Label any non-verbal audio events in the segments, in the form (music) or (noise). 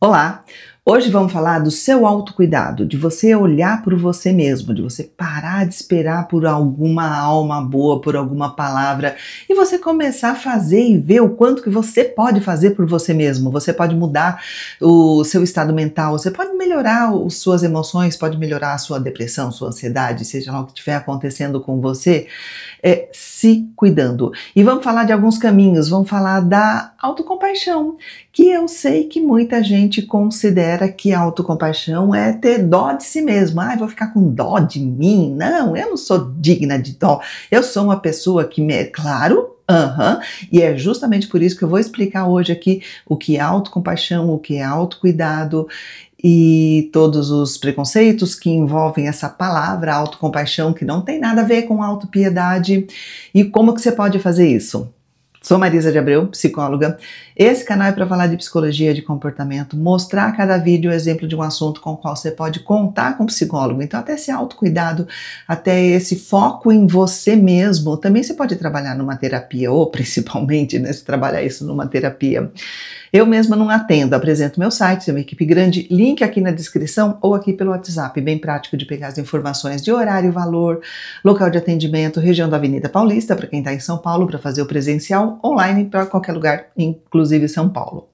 Olá! Hoje vamos falar do seu autocuidado, de você olhar por você mesmo, de você parar de esperar por alguma alma boa, por alguma palavra e você começar a fazer e ver o quanto que você pode fazer por você mesmo. Você pode mudar o seu estado mental, você pode melhorar as suas emoções, pode melhorar a sua depressão, sua ansiedade, seja lá o que estiver acontecendo com você, é, se cuidando. E vamos falar de alguns caminhos, vamos falar da autocompaixão, que eu sei que muita gente considera considera que é autocompaixão é ter dó de si mesmo. Ah, vou ficar com dó de mim. Não, eu não sou digna de dó. Eu sou uma pessoa que, me... claro, Uhum. E é justamente por isso que eu vou explicar hoje aqui o que é autocompaixão, o que é autocuidado e todos os preconceitos que envolvem essa palavra autocompaixão, que não tem nada a ver com autopiedade, e como que você pode fazer isso. Sou Marisa de Abreu, psicóloga. Esse canal é para falar de psicologia de comportamento, mostrar a cada vídeo o exemplo de um assunto com o qual você pode contar com o psicólogo. Então, até esse autocuidado, até esse foco em você mesmo, também você pode trabalhar numa terapia, ou principalmente, né, se trabalhar isso numa terapia. Eu mesma não atendo, apresento meu site, tenho uma equipe grande, link aqui na descrição ou aqui pelo WhatsApp, bem prático de pegar as informações de horário, valor, local de atendimento, região da Avenida Paulista, para quem está em São Paulo, para fazer o presencial, online para qualquer lugar, inclusive São Paulo.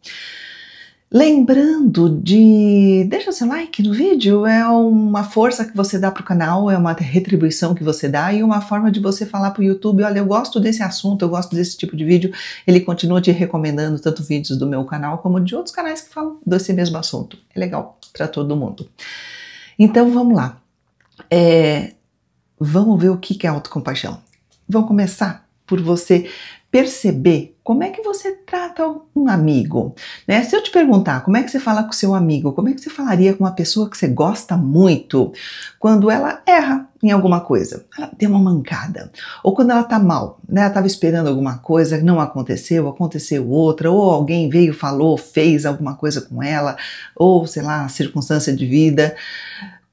Lembrando de deixa seu like no vídeo, é uma força que você dá para o canal, é uma retribuição que você dá e uma forma de você falar para o YouTube, olha, eu gosto desse assunto, eu gosto desse tipo de vídeo. Ele continua te recomendando tanto vídeos do meu canal como de outros canais que falam desse mesmo assunto. É legal para todo mundo. Então vamos lá. É, vamos ver o que é autocompaixão. Vamos começar por você perceber como é que você trata um amigo. Né? Se eu te perguntar como é que você fala com seu amigo, como é que você falaria com uma pessoa que você gosta muito quando ela erra em alguma coisa, ela deu uma mancada, ou quando ela tá mal, né? Ela estava esperando alguma coisa, não aconteceu, aconteceu outra, ou alguém veio, falou, fez alguma coisa com ela, ou sei lá, circunstância de vida.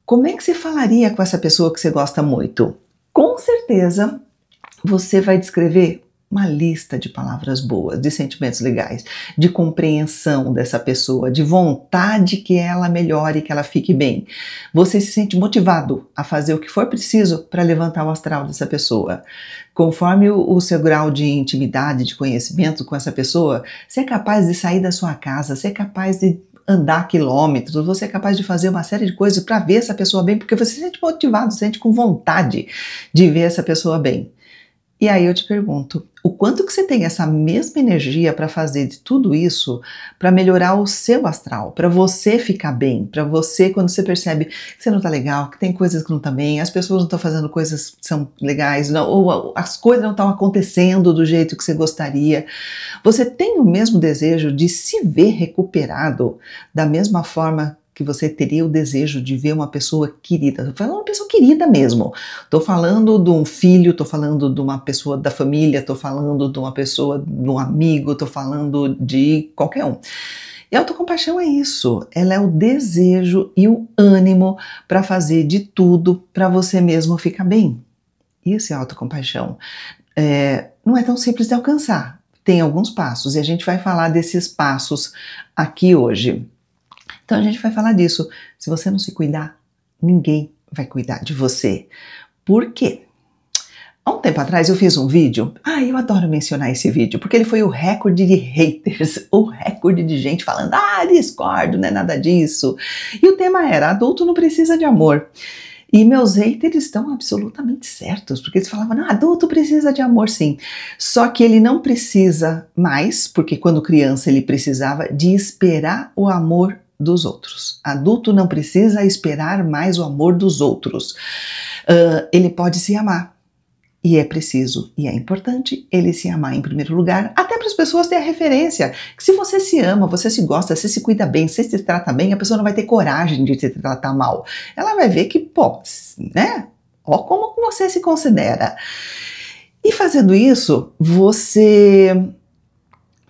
Como é que você falaria com essa pessoa que você gosta muito? Com certeza você vai descrever uma lista de palavras boas, de sentimentos legais, de compreensão dessa pessoa, de vontade que ela melhore, que ela fique bem. Você se sente motivado a fazer o que for preciso para levantar o astral dessa pessoa. Conforme o, o seu grau de intimidade, de conhecimento com essa pessoa, você é capaz de sair da sua casa, você é capaz de andar quilômetros, você é capaz de fazer uma série de coisas para ver essa pessoa bem, porque você se sente motivado, se sente com vontade de ver essa pessoa bem. E aí eu te pergunto, o quanto que você tem essa mesma energia para fazer de tudo isso para melhorar o seu astral, para você ficar bem, para você quando você percebe que você não está legal, que tem coisas que não tá bem, as pessoas não estão fazendo coisas que são legais, não, ou as coisas não estão acontecendo do jeito que você gostaria. Você tem o mesmo desejo de se ver recuperado da mesma forma que você teria o desejo de ver uma pessoa querida. Estou falando uma pessoa querida mesmo. Estou falando de um filho, estou falando de uma pessoa da família, estou falando de uma pessoa, de um amigo, estou falando de qualquer um. E a autocompaixão é isso, ela é o desejo e o ânimo para fazer de tudo para você mesmo ficar bem. Isso é autocompaixão. É, não é tão simples de alcançar, tem alguns passos e a gente vai falar desses passos aqui hoje. Então a gente vai falar disso. Se você não se cuidar, ninguém vai cuidar de você. Por quê? Há um tempo atrás eu fiz um vídeo, ah, eu adoro mencionar esse vídeo, porque ele foi o recorde de haters, (laughs) o recorde de gente falando, ah, discordo, não é nada disso. E o tema era: adulto não precisa de amor. E meus haters estão absolutamente certos, porque eles falavam, não, adulto precisa de amor sim. Só que ele não precisa mais, porque quando criança ele precisava de esperar o amor dos outros. Adulto não precisa esperar mais o amor dos outros. Uh, ele pode se amar. E é preciso e é importante ele se amar em primeiro lugar, até para as pessoas terem a referência. Que se você se ama, você se gosta, você se cuida bem, você se trata bem, a pessoa não vai ter coragem de se tratar mal. Ela vai ver que, pô, né? Ó, como você se considera. E fazendo isso, você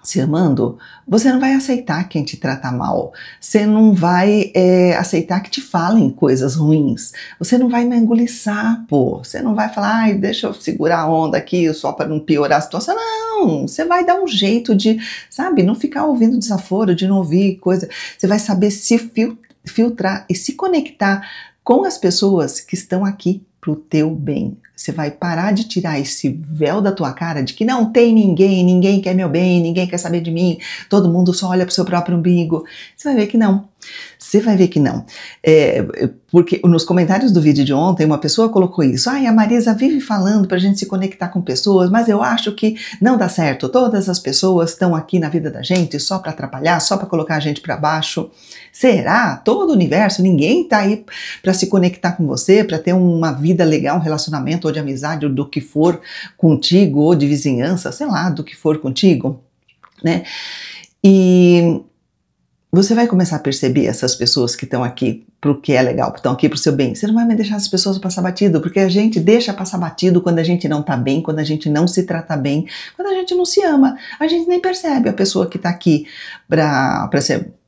se amando, você não vai aceitar quem te trata mal, você não vai é, aceitar que te falem coisas ruins, você não vai engolir sapo, você não vai falar, ai, deixa eu segurar a onda aqui só para não piorar a situação. Não, você vai dar um jeito de, sabe, não ficar ouvindo desaforo, de não ouvir coisa. Você vai saber se filtrar e se conectar com as pessoas que estão aqui para o teu bem. Você vai parar de tirar esse véu da tua cara de que não tem ninguém, ninguém quer meu bem, ninguém quer saber de mim, todo mundo só olha para o seu próprio umbigo. Você vai ver que não. Você vai ver que não. É, porque nos comentários do vídeo de ontem, uma pessoa colocou isso. Ai, a Marisa vive falando para a gente se conectar com pessoas, mas eu acho que não dá certo. Todas as pessoas estão aqui na vida da gente só para atrapalhar, só para colocar a gente para baixo. Será? Todo o universo, ninguém está aí para se conectar com você, para ter uma vida legal, um relacionamento ou de amizade, ou do que for contigo, ou de vizinhança, sei lá, do que for contigo, né? E você vai começar a perceber essas pessoas que estão aqui para o que é legal, que estão aqui para o seu bem. Você não vai deixar as pessoas passar batido, porque a gente deixa passar batido quando a gente não está bem, quando a gente não se trata bem, quando a gente não se ama. A gente nem percebe a pessoa que está aqui para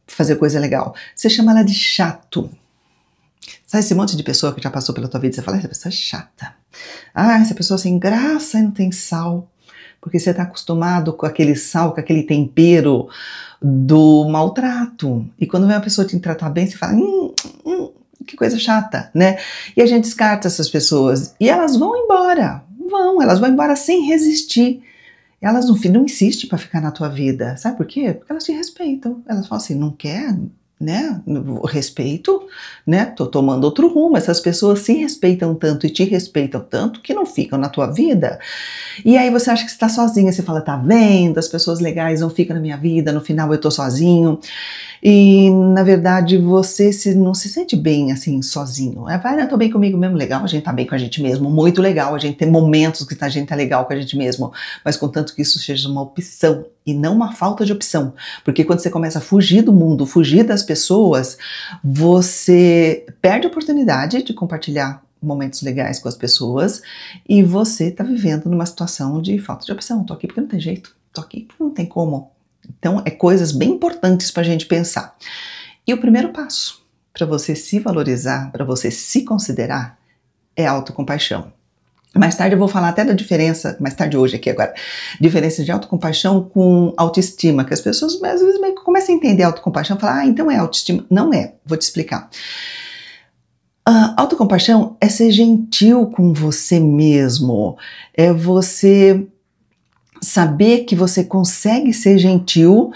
fazer coisa legal. Você chama ela de chato. Sabe esse monte de pessoa que já passou pela tua vida? Você fala, essa pessoa é chata. Ah, essa pessoa sem graça e não tem sal. Porque você está acostumado com aquele sal, com aquele tempero do maltrato. E quando vem uma pessoa te tratar bem, você fala, hum, hum, hum, que coisa chata, né? E a gente descarta essas pessoas. E elas vão embora, vão, elas vão embora sem resistir. Elas no fim não insistem para ficar na tua vida. Sabe por quê? Porque elas te respeitam. Elas falam assim, não quer? né? Respeito, né? Tô tomando outro rumo. Essas pessoas se respeitam tanto e te respeitam tanto que não ficam na tua vida. E aí você acha que está sozinha, você fala, tá vendo? As pessoas legais não ficam na minha vida, no final eu tô sozinho. E na verdade você se, não se sente bem assim sozinho. É, vai, eu tô bem comigo mesmo, legal, a gente tá bem com a gente mesmo, muito legal. A gente tem momentos que a gente tá legal com a gente mesmo, mas contanto que isso seja uma opção e não uma falta de opção, porque quando você começa a fugir do mundo, fugir das pessoas pessoas, você perde a oportunidade de compartilhar momentos legais com as pessoas e você está vivendo numa situação de falta de opção. Estou aqui porque não tem jeito, Estou aqui porque não tem como. Então, é coisas bem importantes para a gente pensar. E o primeiro passo para você se valorizar, para você se considerar, é autocompaixão. Mais tarde eu vou falar até da diferença, mais tarde hoje aqui agora, diferença de autocompaixão com autoestima, que as pessoas às vezes começam a entender autocompaixão e falam, ah, então é autoestima. Não é, vou te explicar. Uh, autocompaixão é ser gentil com você mesmo, é você saber que você consegue ser gentil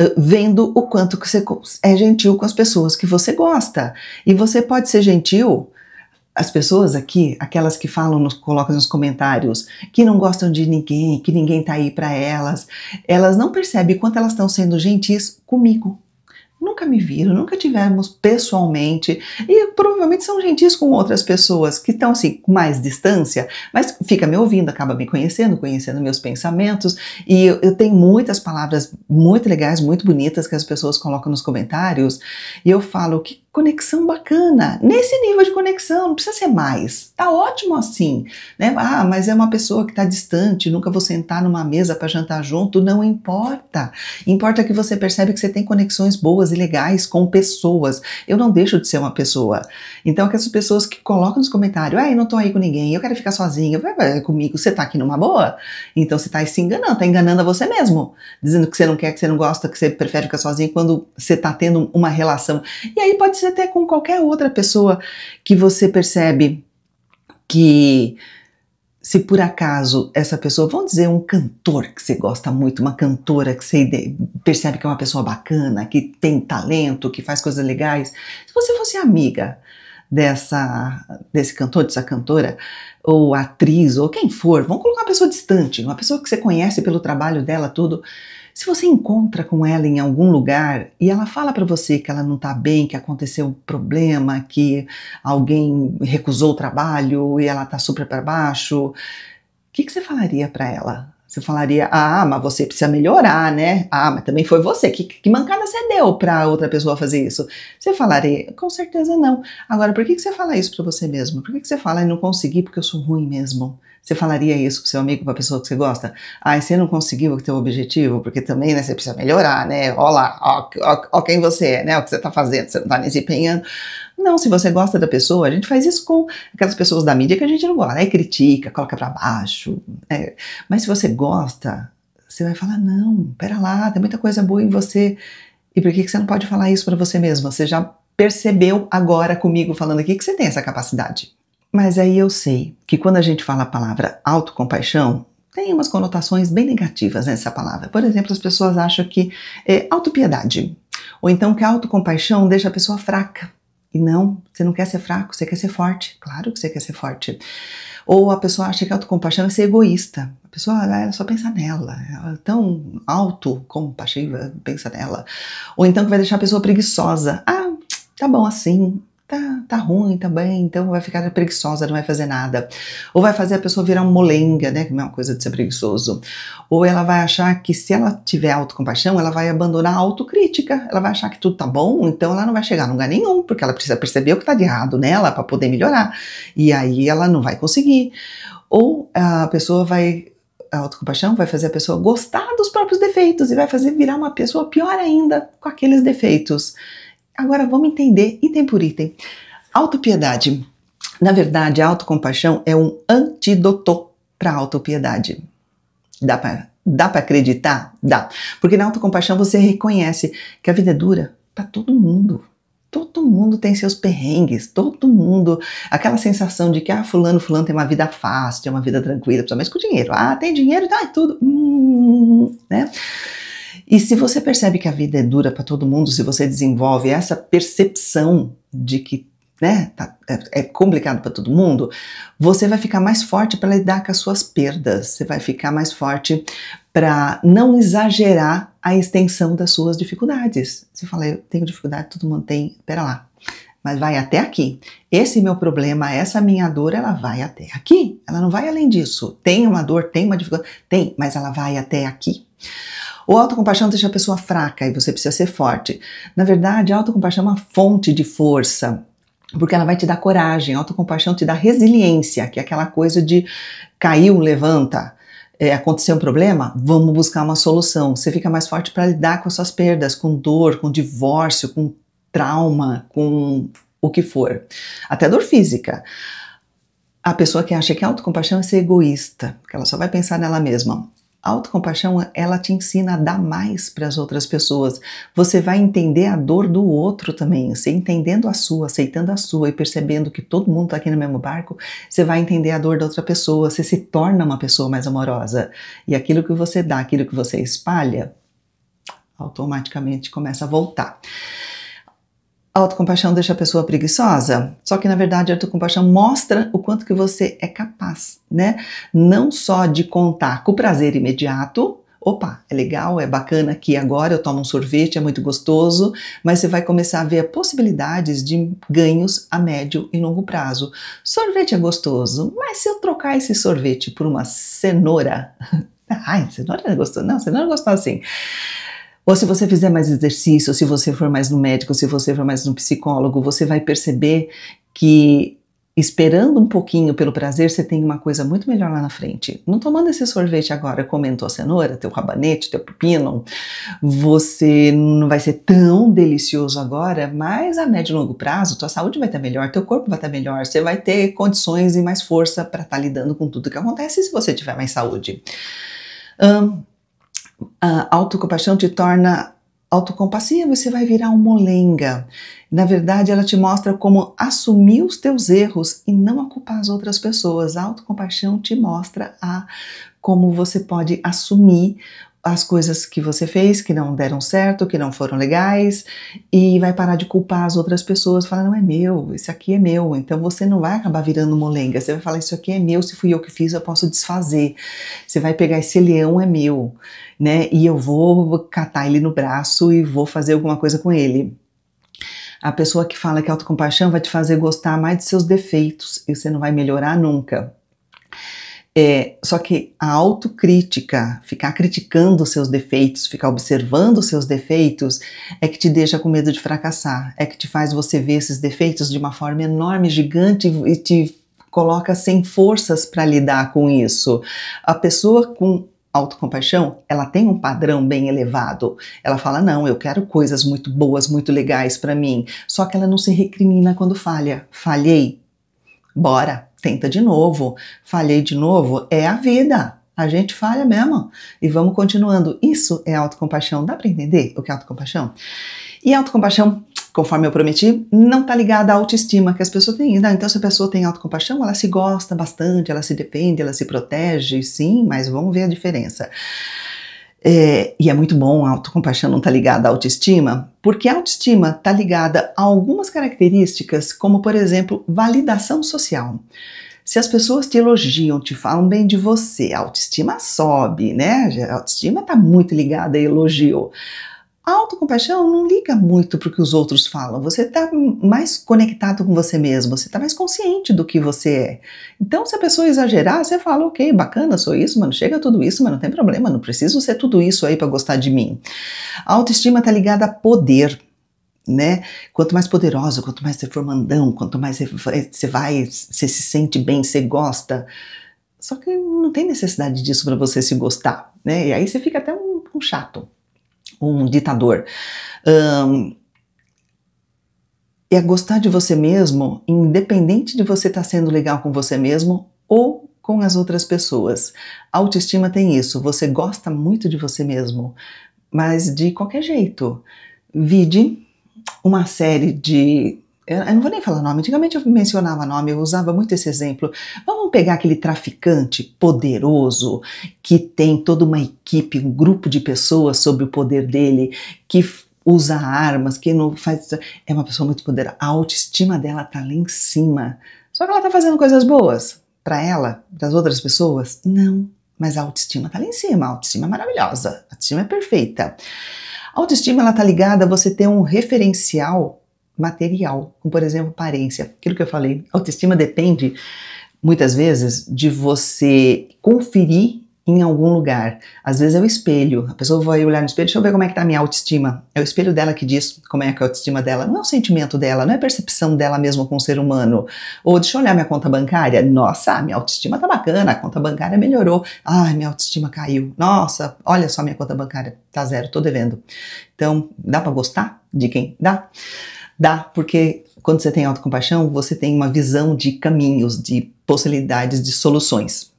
ah, vendo o quanto que você é gentil com as pessoas que você gosta. E você pode ser gentil as pessoas aqui, aquelas que falam, nos, colocam nos comentários que não gostam de ninguém, que ninguém tá aí para elas, elas não percebem quanto elas estão sendo gentis comigo. Nunca me viram, nunca tivemos pessoalmente e provavelmente são gentis com outras pessoas que estão assim com mais distância, mas fica me ouvindo, acaba me conhecendo, conhecendo meus pensamentos e eu, eu tenho muitas palavras muito legais, muito bonitas que as pessoas colocam nos comentários e eu falo que conexão bacana, nesse nível de conexão, não precisa ser mais. Tá ótimo assim, né? Ah, mas é uma pessoa que está distante, nunca vou sentar numa mesa para jantar junto, não importa. Importa que você percebe que você tem conexões boas e legais com pessoas. Eu não deixo de ser uma pessoa. Então aquelas pessoas que colocam nos comentários, ai, não tô aí com ninguém, eu quero ficar sozinha, vai é comigo, você tá aqui numa boa? Então você tá se enganando, tá enganando a você mesmo, dizendo que você não quer, que você não gosta, que você prefere ficar sozinho quando você tá tendo uma relação. E aí pode ser até com qualquer outra pessoa que você percebe que se por acaso essa pessoa, vamos dizer, um cantor que você gosta muito, uma cantora que você percebe que é uma pessoa bacana, que tem talento, que faz coisas legais, se você fosse amiga dessa desse cantor, dessa cantora, ou atriz, ou quem for, vamos colocar uma pessoa distante, uma pessoa que você conhece pelo trabalho dela, tudo, se você encontra com ela em algum lugar e ela fala para você que ela não está bem, que aconteceu um problema, que alguém recusou o trabalho e ela está super para baixo, o que, que você falaria para ela? Você falaria, ah, mas você precisa melhorar, né? Ah, mas também foi você. Que, que mancada você deu para outra pessoa fazer isso? Você falaria, com certeza não. Agora, por que, que você fala isso para você mesmo? Por que, que você fala, eu não consegui porque eu sou ruim mesmo? Você falaria isso pro seu amigo, pra pessoa que você gosta? Ah, você não conseguiu o teu objetivo, porque também, né, você precisa melhorar, né? Olha lá, ó, ó, ó, quem você é, né? O que você tá fazendo, você não tá desempenhando. Não, se você gosta da pessoa, a gente faz isso com aquelas pessoas da mídia que a gente não gosta, né? Critica, coloca para baixo. Né? Mas se você gosta, você vai falar, não, pera lá, tem muita coisa boa em você. E por que, que você não pode falar isso para você mesma? Você já percebeu agora comigo falando aqui que você tem essa capacidade. Mas aí eu sei que quando a gente fala a palavra autocompaixão, tem umas conotações bem negativas nessa palavra. Por exemplo, as pessoas acham que é autopiedade, ou então que a autocompaixão deixa a pessoa fraca. E não, você não quer ser fraco, você quer ser forte. Claro que você quer ser forte. Ou a pessoa acha que a autocompaixão é ser egoísta. A pessoa ela só pensa nela, ela é tão autocompaixiva, pensa nela. Ou então que vai deixar a pessoa preguiçosa. Ah, tá bom assim, tá, tá ruim também, então vai ficar preguiçosa, não vai fazer nada. Ou vai fazer a pessoa virar um molenga, né? Que é uma coisa de ser preguiçoso. Ou ela vai achar que se ela tiver autocompaixão, ela vai abandonar a autocrítica. Ela vai achar que tudo tá bom, então ela não vai chegar a lugar nenhum, porque ela precisa perceber o que tá de errado nela para poder melhorar. E aí ela não vai conseguir. Ou a pessoa vai a autocompaixão vai fazer a pessoa gostar dos próprios defeitos e vai fazer virar uma pessoa pior ainda com aqueles defeitos. Agora vamos entender item por item. Autopiedade. Na verdade, a autocompaixão é um antídoto para a autopiedade. Dá para dá acreditar? Dá. Porque na autocompaixão você reconhece que a vida é dura para todo mundo. Todo mundo tem seus perrengues, todo mundo. Aquela sensação de que, ah, Fulano, Fulano tem uma vida fácil, tem uma vida tranquila, mais com dinheiro. Ah, tem dinheiro, então é tudo. Hum, né? E se você percebe que a vida é dura para todo mundo, se você desenvolve essa percepção de que né, tá, é, é complicado para todo mundo, você vai ficar mais forte para lidar com as suas perdas, você vai ficar mais forte para não exagerar a extensão das suas dificuldades. Você fala, eu tenho dificuldade, todo mundo tem, pera lá, mas vai até aqui. Esse meu problema, essa minha dor, ela vai até aqui. Ela não vai além disso. Tem uma dor, tem uma dificuldade, tem, mas ela vai até aqui. Ou autocompaixão deixa a pessoa fraca e você precisa ser forte. Na verdade, a autocompaixão é uma fonte de força, porque ela vai te dar coragem, a autocompaixão te dá resiliência, que é aquela coisa de caiu, levanta. É, aconteceu um problema, vamos buscar uma solução. Você fica mais forte para lidar com as suas perdas, com dor, com divórcio, com trauma, com o que for. Até dor física. A pessoa que acha que a autocompaixão é ser egoísta, que ela só vai pensar nela mesma autocompaixão ela te ensina a dar mais para as outras pessoas. Você vai entender a dor do outro também. Você entendendo a sua, aceitando a sua e percebendo que todo mundo está aqui no mesmo barco, você vai entender a dor da outra pessoa. Você se torna uma pessoa mais amorosa. E aquilo que você dá, aquilo que você espalha, automaticamente começa a voltar a autocompaixão deixa a pessoa preguiçosa? Só que na verdade a autocompaixão mostra o quanto que você é capaz, né? Não só de contar com o prazer imediato, opa, é legal, é bacana aqui agora, eu tomo um sorvete, é muito gostoso, mas você vai começar a ver possibilidades de ganhos a médio e longo prazo. Sorvete é gostoso, mas se eu trocar esse sorvete por uma cenoura, (laughs) ai, cenoura é gostoso, não, cenoura é gostosa assim ou se você fizer mais exercício, ou se você for mais no médico, ou se você for mais no psicólogo, você vai perceber que esperando um pouquinho pelo prazer, você tem uma coisa muito melhor lá na frente. Não tomando esse sorvete agora, comendo a cenoura, teu rabanete, teu pepino, você não vai ser tão delicioso agora, mas a médio e longo prazo, tua saúde vai estar melhor, teu corpo vai estar melhor, você vai ter condições e mais força para estar tá lidando com tudo que acontece se você tiver mais saúde. Um, a autocompaixão te torna autocompassiva você vai virar um molenga. Na verdade, ela te mostra como assumir os teus erros e não culpar as outras pessoas. A autocompaixão te mostra a como você pode assumir as coisas que você fez que não deram certo, que não foram legais, e vai parar de culpar as outras pessoas, falar, não é meu, isso aqui é meu, então você não vai acabar virando molenga, você vai falar, isso aqui é meu, se fui eu que fiz, eu posso desfazer. Você vai pegar esse leão, é meu, né? E eu vou catar ele no braço e vou fazer alguma coisa com ele. A pessoa que fala que autocompaixão vai te fazer gostar mais de seus defeitos e você não vai melhorar nunca. É, só que a autocrítica, ficar criticando os seus defeitos, ficar observando os seus defeitos, é que te deixa com medo de fracassar, é que te faz você ver esses defeitos de uma forma enorme, gigante e te coloca sem forças para lidar com isso. A pessoa com autocompaixão, ela tem um padrão bem elevado. Ela fala: "Não, eu quero coisas muito boas, muito legais para mim". Só que ela não se recrimina quando falha. Falhei. Bora, tenta de novo, falhei de novo, é a vida. A gente falha mesmo. E vamos continuando. Isso é autocompaixão. Dá para entender o que é autocompaixão? E autocompaixão, conforme eu prometi, não está ligada à autoestima que as pessoas têm. Né? Então, se a pessoa tem autocompaixão, ela se gosta bastante, ela se depende, ela se protege, sim, mas vamos ver a diferença. É, e é muito bom, a autocompaixão não está ligada à autoestima, porque a autoestima está ligada a algumas características, como por exemplo, validação social. Se as pessoas te elogiam, te falam bem de você, a autoestima sobe, né? A autoestima está muito ligada a elogio. A autocompaixão não liga muito para o que os outros falam. Você está mais conectado com você mesmo, você está mais consciente do que você é. Então, se a pessoa exagerar, você fala, ok, bacana, sou isso, mano, chega tudo isso, mas não tem problema, não preciso ser tudo isso aí para gostar de mim. A autoestima está ligada a poder. Né? Quanto mais poderoso, quanto mais você for mandão, quanto mais você vai, você se sente bem, você gosta. Só que não tem necessidade disso para você se gostar, né? E aí você fica até um, um chato um ditador. Um, é gostar de você mesmo, independente de você estar tá sendo legal com você mesmo ou com as outras pessoas. A autoestima tem isso, você gosta muito de você mesmo, mas de qualquer jeito. Vide uma série de eu não vou nem falar nome, antigamente eu mencionava nome, eu usava muito esse exemplo. Vamos pegar aquele traficante poderoso que tem toda uma equipe, um grupo de pessoas sob o poder dele, que usa armas, que não faz. É uma pessoa muito poderosa. A autoestima dela tá lá em cima. Só que ela tá fazendo coisas boas para ela, das outras pessoas? Não. Mas a autoestima tá lá em cima. A autoestima é maravilhosa. A autoestima é perfeita. A autoestima ela tá ligada a você ter um referencial material, como por exemplo aparência. Aquilo que eu falei, autoestima depende muitas vezes de você conferir em algum lugar. Às vezes é o espelho. A pessoa vai olhar no espelho, deixa eu ver como é que tá a minha autoestima. É o espelho dela que diz como é que é a autoestima dela. Não é o sentimento dela, não é a percepção dela mesma com o ser humano. Ou deixa eu olhar minha conta bancária. Nossa, minha autoestima tá bacana, a conta bancária melhorou. Ah, minha autoestima caiu. Nossa, olha só minha conta bancária, tá zero, tô devendo. Então, dá para gostar de quem dá? Dá, porque quando você tem autocompaixão, você tem uma visão de caminhos, de possibilidades, de soluções.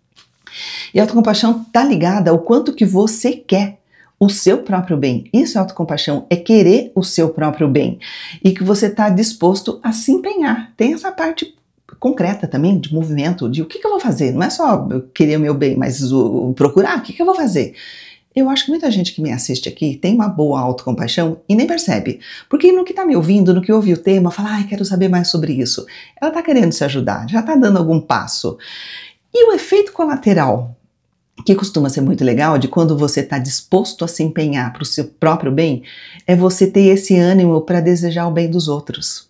E autocompaixão está ligada ao quanto que você quer o seu próprio bem. Isso é autocompaixão, é querer o seu próprio bem e que você está disposto a se empenhar. Tem essa parte concreta também de movimento, de o que, que eu vou fazer. Não é só querer o meu bem, mas o, procurar, o que, que eu vou fazer. Eu acho que muita gente que me assiste aqui tem uma boa autocompaixão e nem percebe. Porque no que está me ouvindo, no que ouve o tema, fala, ai, quero saber mais sobre isso. Ela está querendo se ajudar, já está dando algum passo. E o efeito colateral, que costuma ser muito legal, de quando você está disposto a se empenhar para o seu próprio bem, é você ter esse ânimo para desejar o bem dos outros.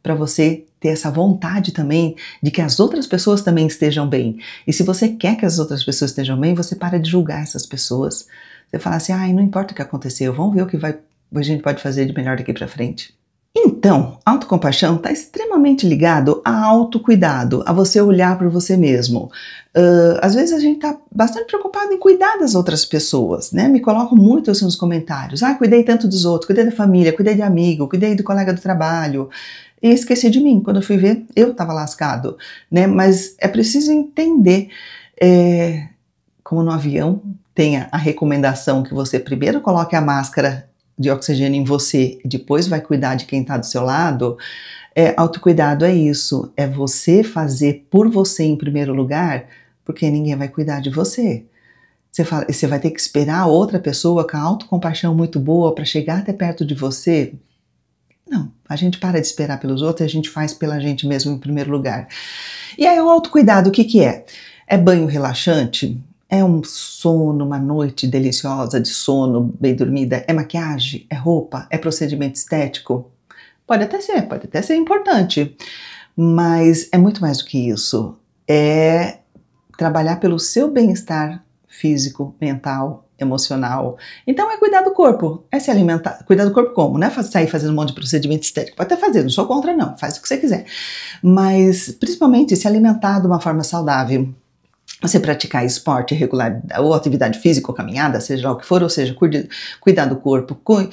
Para você ter essa vontade também de que as outras pessoas também estejam bem. E se você quer que as outras pessoas estejam bem, você para de julgar essas pessoas. Você fala assim: "Ai, ah, não importa o que aconteceu, vamos ver o que vai, a gente pode fazer de melhor daqui para frente". Então, autocompaixão está extremamente ligado a autocuidado, a você olhar para você mesmo. Uh, às vezes a gente está bastante preocupado em cuidar das outras pessoas, né? Me coloco muito assim nos comentários. Ah, cuidei tanto dos outros, cuidei da família, cuidei de amigo, cuidei do colega do trabalho e esqueci de mim. Quando eu fui ver, eu estava lascado, né? Mas é preciso entender, é, como no avião, tenha a recomendação que você primeiro coloque a máscara de oxigênio em você, depois vai cuidar de quem está do seu lado. É, autocuidado é isso, é você fazer por você em primeiro lugar, porque ninguém vai cuidar de você. Você, fala, você vai ter que esperar outra pessoa com a autocompaixão muito boa para chegar até perto de você. Não, a gente para de esperar pelos outros, a gente faz pela gente mesmo em primeiro lugar. E aí o é autocuidado, o que que é? É banho relaxante? É um sono, uma noite deliciosa de sono, bem dormida? É maquiagem? É roupa? É procedimento estético? Pode até ser, pode até ser importante, mas é muito mais do que isso. É trabalhar pelo seu bem-estar físico, mental, emocional. Então é cuidar do corpo, é se alimentar. Cuidar do corpo como? Não é sair fazendo um monte de procedimento estético. Pode até fazer, não sou contra, não. Faz o que você quiser. Mas principalmente se alimentar de uma forma saudável. Você praticar esporte regular, ou atividade física, ou caminhada, seja lá o que for, ou seja, cuidar do corpo, cu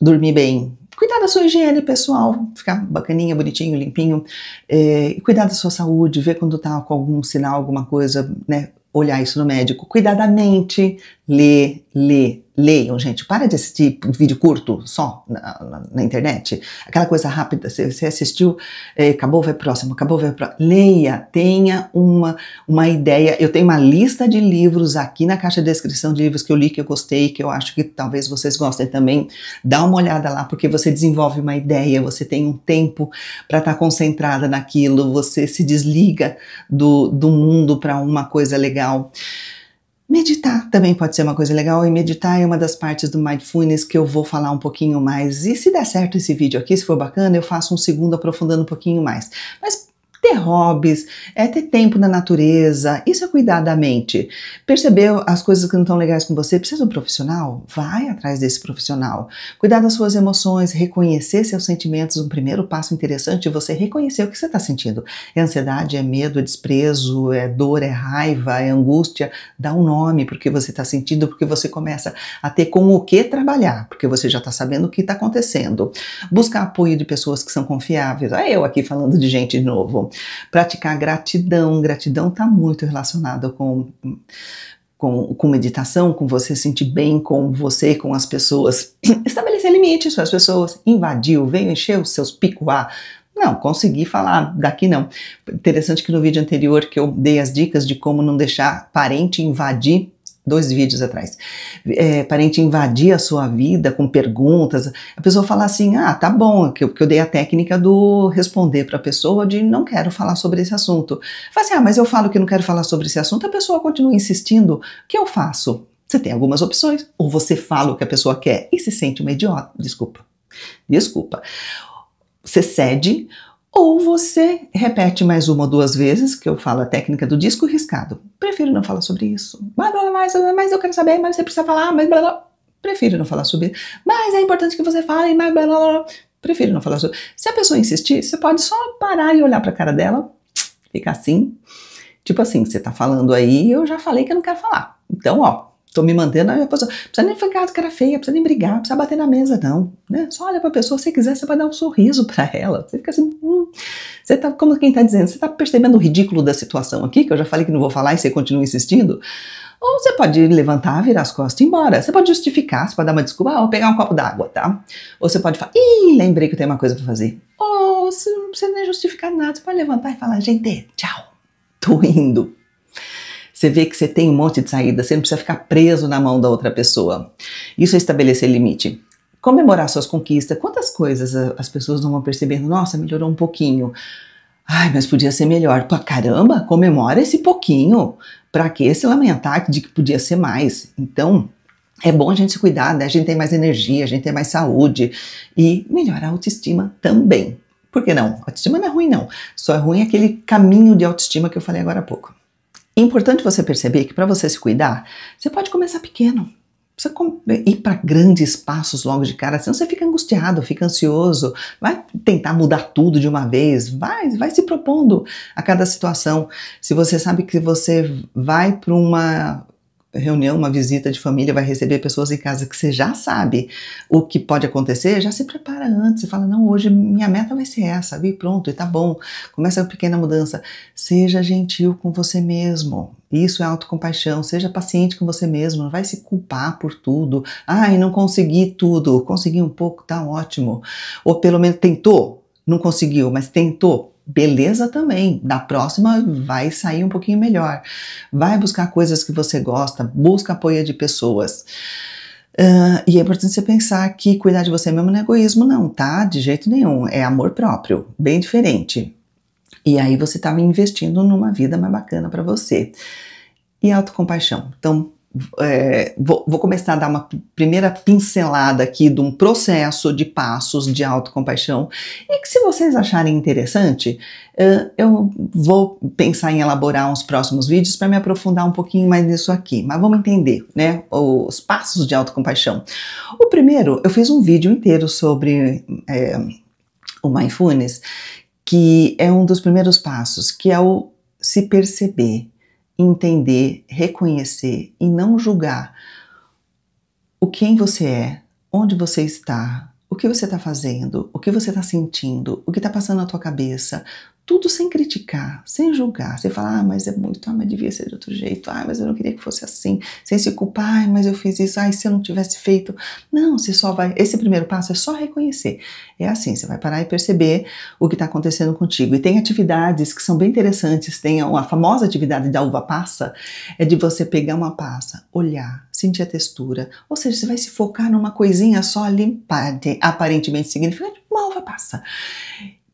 dormir bem, cuidar da sua higiene pessoal, ficar bacaninha, bonitinho, limpinho, é, cuidar da sua saúde, ver quando tá com algum sinal, alguma coisa, né, olhar isso no médico. cuidadamente, ler, ler, Leiam, gente. Para de assistir vídeo curto só na, na, na internet. Aquela coisa rápida. Você, você assistiu, é, acabou, vai próximo, acabou, vai próximo. Leia, tenha uma, uma ideia. Eu tenho uma lista de livros aqui na caixa de descrição de livros que eu li, que eu gostei, que eu acho que talvez vocês gostem também. Dá uma olhada lá, porque você desenvolve uma ideia, você tem um tempo para estar tá concentrada naquilo, você se desliga do, do mundo para uma coisa legal. Meditar também pode ser uma coisa legal e meditar é uma das partes do Mindfulness que eu vou falar um pouquinho mais. E se der certo esse vídeo aqui, se for bacana, eu faço um segundo aprofundando um pouquinho mais. Mas ter hobbies, é ter tempo na natureza, isso é cuidar da mente. Percebeu as coisas que não estão legais com você? Precisa de um profissional? Vai atrás desse profissional. Cuidar das suas emoções, reconhecer seus sentimentos, um primeiro passo interessante é você reconhecer o que você está sentindo. É ansiedade, é medo, é desprezo, é dor, é raiva, é angústia. Dá um nome porque você está sentindo, porque você começa a ter com o que trabalhar, porque você já está sabendo o que está acontecendo. Buscar apoio de pessoas que são confiáveis. Ah, eu aqui falando de gente de novo. Praticar gratidão. Gratidão está muito relacionada com, com, com meditação, com você se sentir bem com você, com as pessoas. (clears throat) Estabelecer limites para as pessoas. Invadiu, veio encher os seus picuá. Ah, não, consegui falar daqui não. Interessante que no vídeo anterior que eu dei as dicas de como não deixar parente invadir dois vídeos atrás, é, parente invadir a sua vida com perguntas, a pessoa falar assim, ah, tá bom, que eu, que eu dei a técnica do responder para a pessoa de não quero falar sobre esse assunto. Fala assim, ah, mas eu falo que não quero falar sobre esse assunto, a pessoa continua insistindo, o que eu faço? Você tem algumas opções, ou você fala o que a pessoa quer e se sente uma idiota, desculpa, desculpa. Você cede, ou você repete mais uma ou duas vezes, que eu falo a técnica do disco riscado prefiro não falar sobre isso. Mas, mas, mas eu quero saber, mas você precisa falar, mas blá, blá. Prefiro não falar sobre isso. Mas é importante que você fale, mas blá, blá, blá. Prefiro não falar sobre Se a pessoa insistir, você pode só parar e olhar para a cara dela, ficar assim. Tipo assim, você tá falando aí, eu já falei que eu não quero falar. Então, ó, Tô me mantendo na minha posição. Não precisa nem ficar que cara feia, precisa nem brigar, precisa bater na mesa, não. Né? Só olha para a pessoa, se quiser, você vai dar um sorriso para ela. Você fica assim, hum. você tá, como quem está dizendo, você tá percebendo o ridículo da situação aqui, que eu já falei que não vou falar e você continua insistindo? Ou você pode levantar, virar as costas e ir embora. Você pode justificar, você pode dar uma desculpa, ah, Ou pegar um copo d'água, tá? Ou você pode falar, ih, lembrei que eu tenho uma coisa para fazer. Ou você não precisa nem justificar nada, você pode levantar e falar, gente, tchau, tô indo. Você vê que você tem um monte de saída, você não precisa ficar preso na mão da outra pessoa. Isso é estabelecer limite comemorar suas conquistas. Quantas coisas as pessoas não vão percebendo? Nossa, melhorou um pouquinho. Ai, mas podia ser melhor. Pô, caramba, comemora esse pouquinho. Para que se lamentar de que podia ser mais? Então, é bom a gente se cuidar, né? A gente tem mais energia, a gente tem mais saúde e melhora a autoestima também. Por que não? Autoestima não é ruim, não. Só é ruim aquele caminho de autoestima que eu falei agora há pouco. É importante você perceber que para você se cuidar, você pode começar pequeno. Precisa ir para grandes passos logo de cara, senão você fica angustiado, fica ansioso, vai tentar mudar tudo de uma vez, vai, vai se propondo a cada situação. Se você sabe que você vai para uma reunião, uma visita de família, vai receber pessoas em casa que você já sabe o que pode acontecer, já se prepara antes. Você fala, não, hoje minha meta vai ser essa, e pronto, e tá bom. Começa uma pequena mudança. Seja gentil com você mesmo. Isso é autocompaixão. Seja paciente com você mesmo. Não vai se culpar por tudo. Ai, não consegui tudo. Consegui um pouco, tá ótimo. Ou pelo menos tentou. Não conseguiu, mas tentou beleza também. Da próxima vai sair um pouquinho melhor. Vai buscar coisas que você gosta, busca apoio de pessoas. Uh, e é importante você pensar que cuidar de você mesmo não é egoísmo, não, tá? De jeito nenhum. É amor próprio, bem diferente. E aí você estava tá investindo numa vida mais bacana para você. E autocompaixão. Então, é, vou, vou, começar a dar uma primeira pincelada aqui de um processo de passos de autocompaixão e que se vocês acharem interessante, uh, eu vou pensar em elaborar uns próximos vídeos para me aprofundar um pouquinho mais nisso aqui, mas vamos entender, né, os passos de autocompaixão. O primeiro, eu fiz um vídeo inteiro sobre é, o mindfulness, que é um dos primeiros passos, que é o se perceber, entender, reconhecer e não julgar o quem você é, onde você está, o que você está fazendo, o que você está sentindo, o que está passando na tua cabeça, tudo sem criticar, sem julgar, sem falar, ah, mas é muito, ah, mas devia ser de outro jeito, ah, mas eu não queria que fosse assim, sem se culpar, ah, mas eu fiz isso, ah, e se eu não tivesse feito? Não, você só vai. Esse primeiro passo é só reconhecer. É assim, você vai parar e perceber o que está acontecendo contigo. E tem atividades que são bem interessantes, tem a, a famosa atividade da uva passa, é de você pegar uma passa, olhar, sentir a textura, ou seja, você vai se focar numa coisinha só ali, aparentemente significante, uma uva passa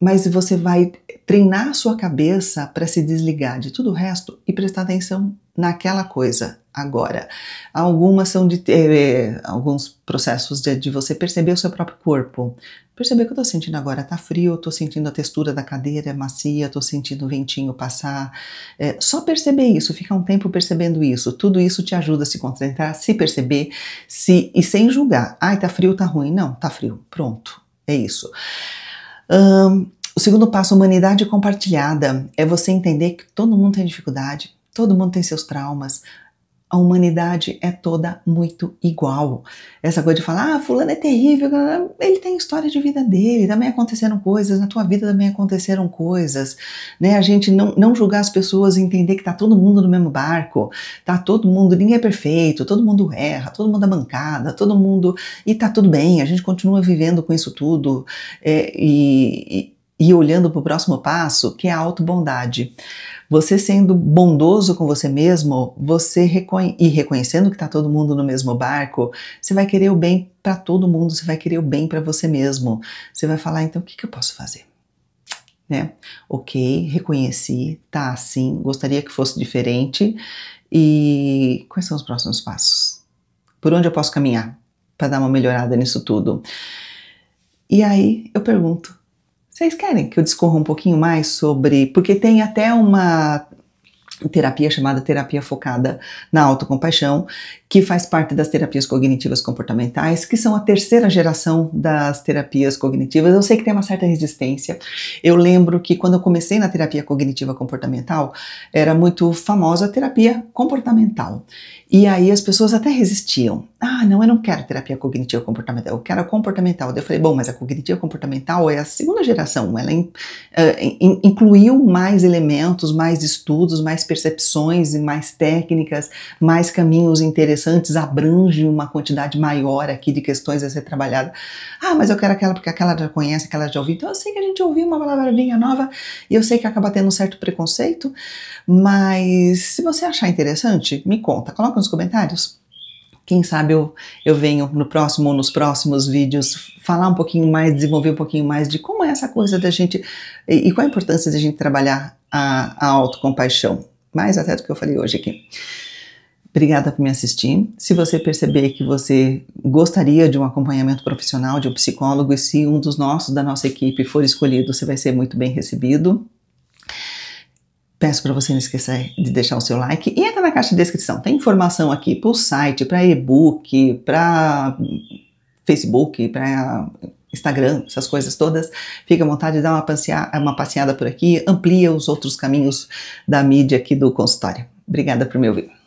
mas você vai treinar a sua cabeça para se desligar de tudo o resto e prestar atenção naquela coisa agora. Algumas são de eh, alguns processos de, de, você perceber o seu próprio corpo. Perceber o que eu tô sentindo agora, tá frio, tô sentindo a textura da cadeira macia, tô sentindo o ventinho passar. É, só perceber isso, ficar um tempo percebendo isso. Tudo isso te ajuda a se concentrar, se perceber, se e sem julgar. Ai, tá frio, tá ruim. Não, tá frio. Pronto. É isso. Um, o segundo passo, humanidade compartilhada, é você entender que todo mundo tem dificuldade, todo mundo tem seus traumas, a humanidade é toda muito igual. Essa coisa de falar, ah, fulano é terrível, ele tem história de vida dele, também aconteceram coisas, na tua vida também aconteceram coisas, né? A gente não, não julgar as pessoas, entender que tá todo mundo no mesmo barco, tá todo mundo, ninguém é perfeito, todo mundo erra, todo mundo é bancada, todo mundo, e tá tudo bem, a gente continua vivendo com isso tudo, é, e, e olhando para o próximo passo, que é a autobondade. Você sendo bondoso com você mesmo, você reconhe e reconhecendo que está todo mundo no mesmo barco, você vai querer o bem para todo mundo, você vai querer o bem para você mesmo. Você vai falar, então, o que, que eu posso fazer? Né? Ok, reconheci, tá assim, gostaria que fosse diferente. E quais são os próximos passos? Por onde eu posso caminhar para dar uma melhorada nisso tudo? E aí eu pergunto, vocês querem que eu discorra um pouquinho mais sobre. Porque tem até uma terapia chamada terapia focada na autocompaixão, que faz parte das terapias cognitivas comportamentais, que são a terceira geração das terapias cognitivas. Eu sei que tem uma certa resistência. Eu lembro que quando eu comecei na terapia cognitiva comportamental, era muito famosa a terapia comportamental. E aí as pessoas até resistiam ah, não, eu não quero terapia cognitiva comportamental, eu quero a comportamental. Daí eu falei, bom, mas a cognitiva comportamental é a segunda geração, ela eh, in, in, incluiu mais elementos, mais estudos, mais percepções e mais técnicas, mais caminhos interessantes, abrange uma quantidade maior aqui de questões a ser trabalhada. Ah, mas eu quero aquela porque aquela já conhece, aquela já ouviu. Então eu sei que a gente ouviu uma palavrinha nova e eu sei que acaba tendo um certo preconceito, mas se você achar interessante, me conta, coloca nos comentários. Quem sabe eu, eu venho no próximo ou nos próximos vídeos falar um pouquinho mais, desenvolver um pouquinho mais de como é essa coisa da gente e, e qual a importância da gente trabalhar a, a autocompaixão, mais até do que eu falei hoje aqui. Obrigada por me assistir. Se você perceber que você gostaria de um acompanhamento profissional de um psicólogo e se um dos nossos da nossa equipe for escolhido, você vai ser muito bem recebido. Peço para você não esquecer de deixar o seu like e entra na caixa de descrição. Tem informação aqui para o site, para e-book, para Facebook, para Instagram, essas coisas todas. Fica à vontade de dar uma, passear, uma passeada por aqui, amplia os outros caminhos da mídia aqui do consultório. Obrigada por me ouvir.